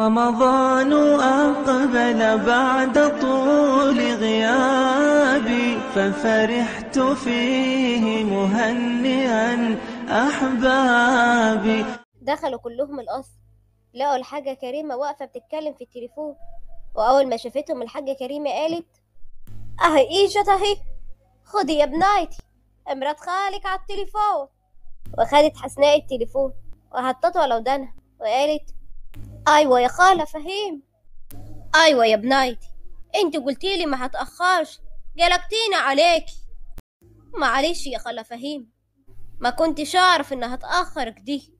رمضان أقبل بعد طول غيابي ففرحت فيه مهنئا أحبابي دخلوا كلهم القصر لقوا الحاجة كريمة واقفة بتتكلم في التليفون وأول ما شافتهم الحاجة كريمة قالت أهي إيجت أهي خدي يا بنايتي امرات خالك على التليفون وخدت حسناء التليفون وحطته على ودانها وقالت أيوة يا خالة فهيم أيوة يا بنايتي أنت قلتيلي ما هتأخرش قلقتينا عليكي معلش يا خالة فهيم ما كنتش أعرف إنها هتأخرك دي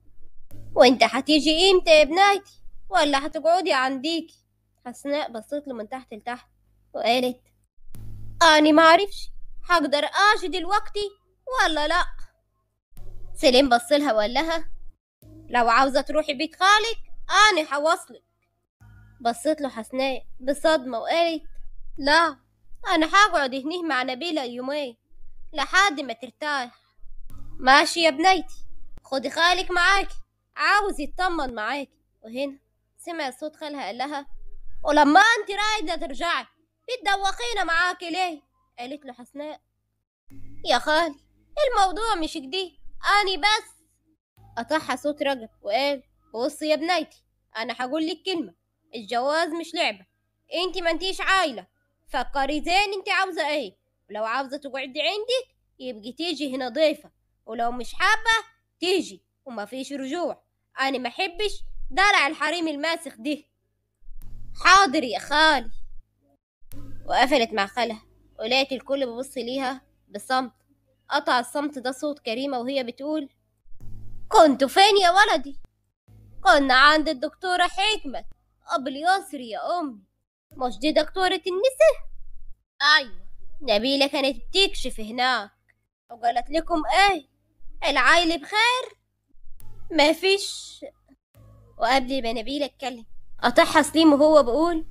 وأنت هتيجي إمتى يا بنايتي ولا هتقعدي عنديكي حسناء بصيت له من تحت لتحت وقالت أنا معرفش هقدر أجي دلوقتي ولا لأ سليم بصلها وقال لها لو عاوزة تروحي بيت خالك أنا هوصلك بصيت له حسناء بصدمة وقالت لا أنا هقعد هنا مع نبيلة يومين لحد ما ترتاح ماشي يا بنيتي خدي خالك معاكي عاوز يطمن معاكي وهنا سمع صوت خالها قال لها ولما انت رايدة ترجعي بتدوخينا معاكي ليه قالت له حسناء يا خالي الموضوع مش جديد اني بس قطعها صوت رجب وقال بصي يا بنيتي انا هقول لك كلمه الجواز مش لعبه انت ما انتيش عايله فكري زين انت عاوزه ايه ولو عاوزه تقعدي عندك يبقى تيجي هنا ضيفه ولو مش حابه تيجي وما فيش رجوع انا ما احبش دلع الحريم الماسخ ده حاضر يا خالي وقفلت مع خالها ولقيت الكل ببص ليها بصمت قطع الصمت ده صوت كريمة وهي بتقول كنتوا فين يا ولدي كنا عند الدكتورة حكمة أبو اليسر يا أمي مش دي دكتورة النساء؟ أيوة نبيلة كانت بتكشف هناك وقالت لكم إيه العيل بخير مفيش وقبل ما نبيلة اتكلم قطعها سليم وهو بيقول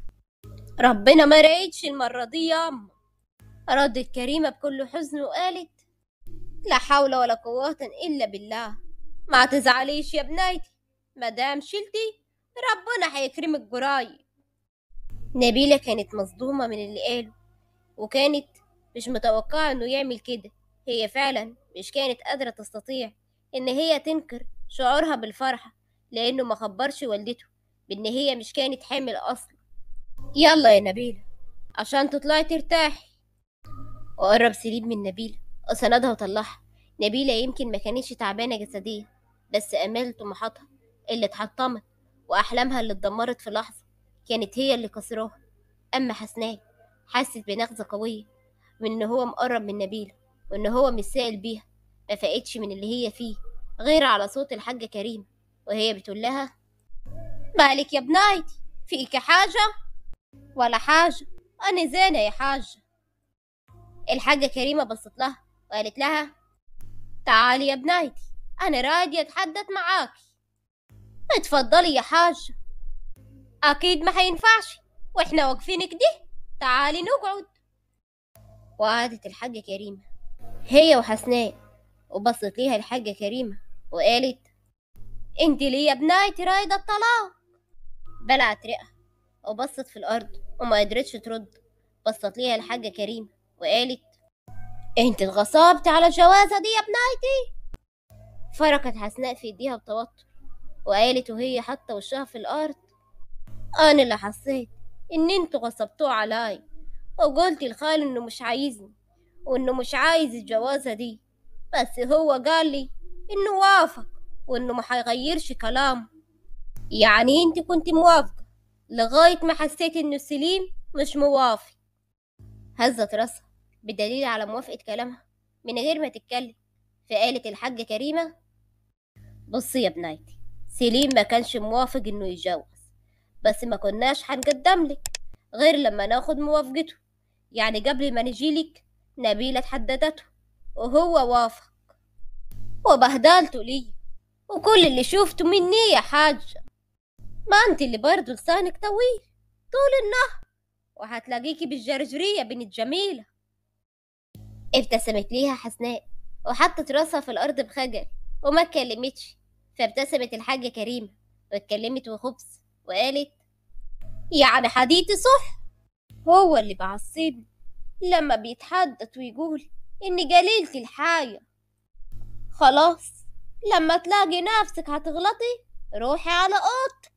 ربنا ما رايتش المرة دي ياما ردت كريمة بكل حزن وقالت لا حول ولا قوة إلا بالله ما تزعليش يا بنيتي مدام شلتي ربنا هيكرمك جراي نبيلة كانت مصدومة من اللي قاله وكانت مش متوقعة انه يعمل كده هي فعلا مش كانت قادرة تستطيع ان هي تنكر شعورها بالفرحة لانه ما خبرش والدته بان هي مش كانت حامل اصلا يلا يا نبيلة عشان تطلعي ترتاحي وقرب سليم من نبيلة وسندها وطلعها نبيلة يمكن ما كانتش تعبانة جسديا بس امال طموحاتها اللي اتحطمت وأحلامها اللي اتدمرت في لحظة كانت هي اللي كسراها أما حسناء حست بنغزة قوية من إن هو مقرب من نبيلة وإن هو مش سائل بيها ما فقتش من اللي هي فيه غير على صوت الحاجة كريمة وهي بتقول لها مالك يا بنايتي فيك حاجة ولا حاجة أنا زينة يا حاجة الحاجة كريمة بصت لها وقالت لها تعالي يا بنايتي أنا راضية أتحدث معاكي اتفضلي يا حاجة أكيد ما حينفعش وإحنا واقفين كده تعالي نقعد وقعدت الحاجة كريمة هي وحسناء وبصت ليها الحاجة كريمة وقالت انت ليه يا بنايتي رايدة الطلاق بلعت رئة وبصت في الأرض وما قدرتش ترد بصت ليها الحاجة كريمة وقالت انت اتغصبت على الجوازة دي يا بنايتي فركت حسناء في ايديها بتوتر وقالت وهي حتى وشها في الأرض أنا اللي حسيت إن انتوا غصبتوه عليا وقلت لخالي إنه مش عايزني وإنه مش عايز الجوازة دي بس هو قال لي إنه وافق وإنه ما هيغيرش كلامه يعني انت كنت موافقة لغاية ما حسيت إنه سليم مش موافق هزت راسها بدليل على موافقة كلامها من غير ما تتكلم فقالت الحاجة كريمة بصي يا بنايتي سليم ما كانش موافق انه يتجوز بس ما كناش هنقدم لك غير لما ناخد موافقته يعني قبل ما نجيلك نبيلة تحددته وهو وافق وبهدلته لي وكل اللي شفته مني يا حاجة ما انت اللي برضه لسانك طويل طول النهر وهتلاقيكي بالجرجرية بنت جميلة ابتسمت ليها حسناء وحطت راسها في الأرض بخجل وما كلمتش فابتسمت الحاجة كريمة واتكلمت وخبز وقالت يعني حديث صح هو اللي بعصبني لما بيتحدث ويقول إني جليلة الحاية خلاص لما تلاقي نفسك هتغلطي روحي على أوضتك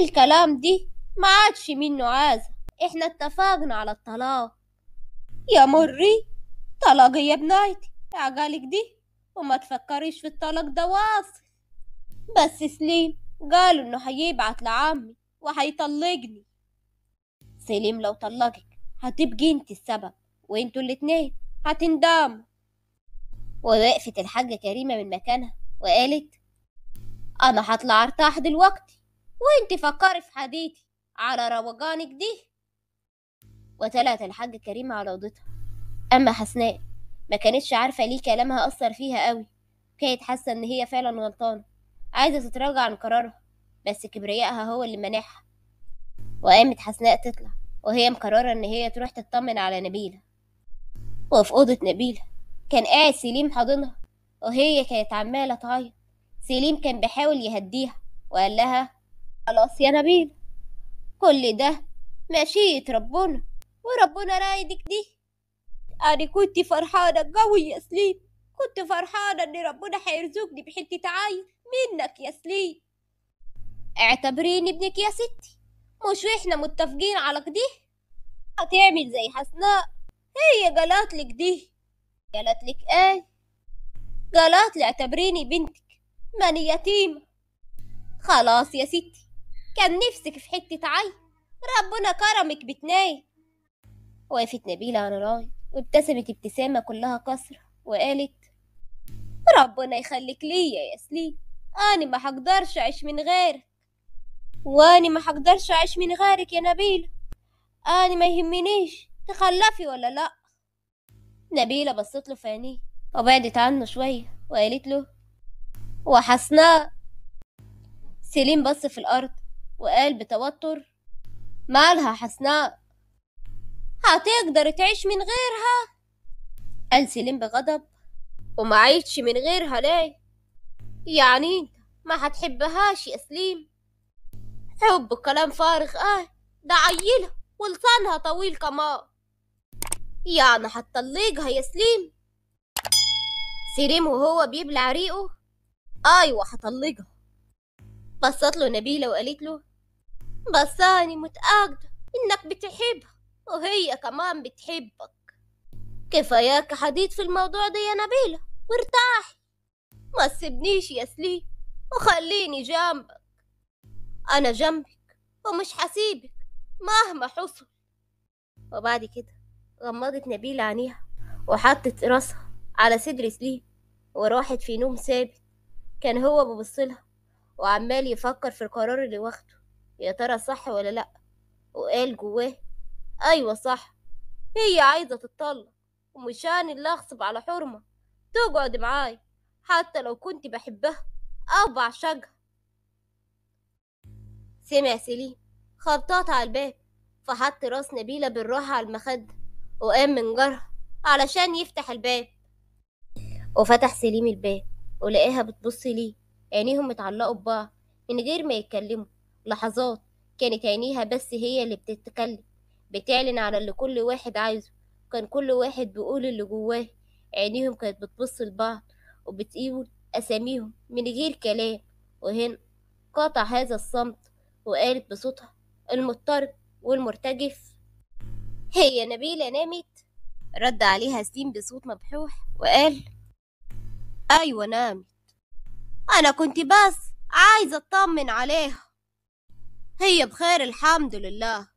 الكلام دي ما عادش منه عازة احنا اتفقنا على الطلاق يا مري طلاقي يا بنايتي عجالك دي وما تفكريش في الطلاق ده واصل بس سليم قالوا إنه هيبعت لعمي وهيطلقني سليم لو طلقك هتبقي انت السبب وانتوا الاتنين هتندموا ووقفت الحاجة كريمة من مكانها وقالت أنا هطلع أرتاح دلوقتي وانت فكري في حديثي على روجانك دي وطلعت الحاجة كريمة على أوضتها أما حسناء ما كانتش عارفة ليه كلامها أثر فيها قوي كانت حاسة إن هي فعلا غلطانة عايزة تتراجع عن قرارها بس كبريائها هو اللي منعها وقامت حسناء تطلع وهي مقررة إن هي تروح تطمن على نبيلة وفي أوضة نبيلة كان قاعد سليم حاضنها وهي كانت عمالة تعيط سليم كان بيحاول يهديها وقال لها خلاص يا نبيلة كل ده مشية ربنا وربنا رايدك دي أنا كنت فرحانة قوي يا سليم كنت فرحانة إن ربنا هيرزقني بحتة عيل منك يا سليم اعتبريني ابنك يا ستي مش احنا متفقين على كده هتعمل زي حسناء هي قالت لك دي قالت لك ايه قالت لي اعتبريني بنتك ماني يتيمة خلاص يا ستي كان نفسك في حتة عين ربنا كرمك باتنين وقفت نبيلة على راي وابتسمت ابتسامة كلها كسرة وقالت ربنا يخليك ليا يا سليم أنا ما حقدرش أعيش من غيرك وأنا ما حقدرش أعيش من غيرك يا نبيلة أنا ما يهمنيش تخلفي ولا لأ نبيلة بصت له في عينيه وبعدت عنه شوية وقالت له وحسناء سليم بص في الأرض وقال بتوتر مالها حسناء هتقدر تعيش من غيرها قال سليم بغضب وما عايتش من غيرها ليه يعني انت ما هتحبهاش يا سليم حب كلام فارغ اه ده عيلها ولسانها طويل كمان يعني هتطلقها يا سليم سليم وهو بيبلع ريقه ايوه هطلقها بصت له نبيلة وقالت له بس أنا متأكدة إنك بتحبها وهي كمان بتحبك كفاياك حديد في الموضوع ده يا نبيلة وارتاح ما تسيبنيش يا سليم وخليني جنبك أنا جنبك ومش هسيبك مهما حصل وبعد كده غمضت نبيل عينيها وحطت راسها على صدر سليم وراحت في نوم ثابت كان هو بيبصلها وعمال يفكر في القرار اللي واخده يا ترى صح ولا لأ وقال جواه أيوة صح هي عايزة تتطلق ومش أنا اللي أغصب على حرمة تقعد معاي حتى لو كنت بحبها أو بعشقها سمع سليم خبطات على الباب فحط راس نبيلة بالراحة على المخدة وقام من جرها علشان يفتح الباب وفتح سليم الباب ولقاها بتبص ليه عينيهم متعلقوا ببعض من غير ما يتكلموا لحظات كانت عينيها بس هي اللي بتتكلم بتعلن على اللي كل واحد عايزه كان كل واحد بيقول اللي جواه عينيهم كانت بتبص لبعض وبتقول أساميهم من غير كلام وهنا قطع هذا الصمت وقالت بصوتها المضطرب والمرتجف هي نبيلة نامت رد عليها سليم بصوت مبحوح وقال أيوة نامت أنا كنت بس عايزة أطمن عليها هي بخير الحمد لله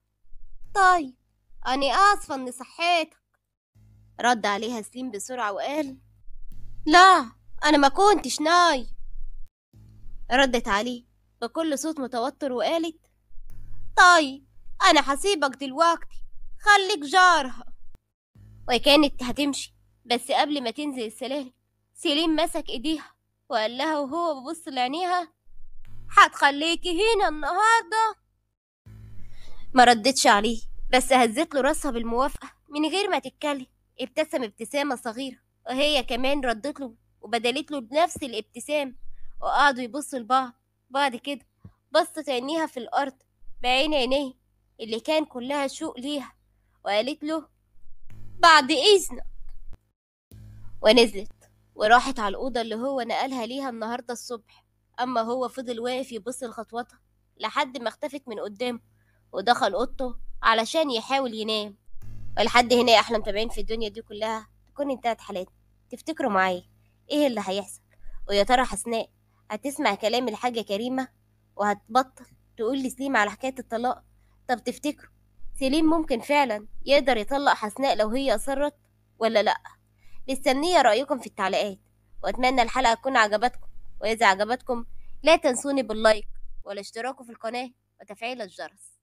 طيب أنا آسفة إني صحيتها رد عليها سليم بسرعة وقال لا أنا ما كنتش ناي ردت عليه بكل صوت متوتر وقالت طيب أنا هسيبك دلوقتي خليك جارها وكانت هتمشي بس قبل ما تنزل السلالم سليم مسك ايديها وقال لها وهو ببص لعينيها هتخليكي هنا النهارده ما ردتش عليه بس هزت له راسها بالموافقه من غير ما تتكلم ابتسم ابتسامة صغيرة وهي كمان ردت له وبدلت له بنفس الابتسام وقعدوا يبصوا لبعض بعد كده بصت عينيها في الأرض بعين عينيه اللي كان كلها شوق ليها وقالت له بعد إذنك ونزلت وراحت على الأوضة اللي هو نقلها ليها النهاردة الصبح أما هو فضل واقف يبص لخطوتها لحد ما اختفت من قدامه ودخل أوضته علشان يحاول ينام ولحد هنا يا أحلى متابعين في الدنيا دي كلها تكون انتهت حالاتي تفتكروا معايا إيه اللي هيحصل ويا ترى حسناء هتسمع كلام الحاجة كريمة وهتبطل تقول لسليم على حكاية الطلاق طب تفتكروا سليم ممكن فعلا يقدر يطلق حسناء لو هي أصرت ولا لأ مستنية رأيكم في التعليقات وأتمنى الحلقة تكون عجبتكم وإذا عجبتكم لا تنسوني باللايك والاشتراك في القناة وتفعيل الجرس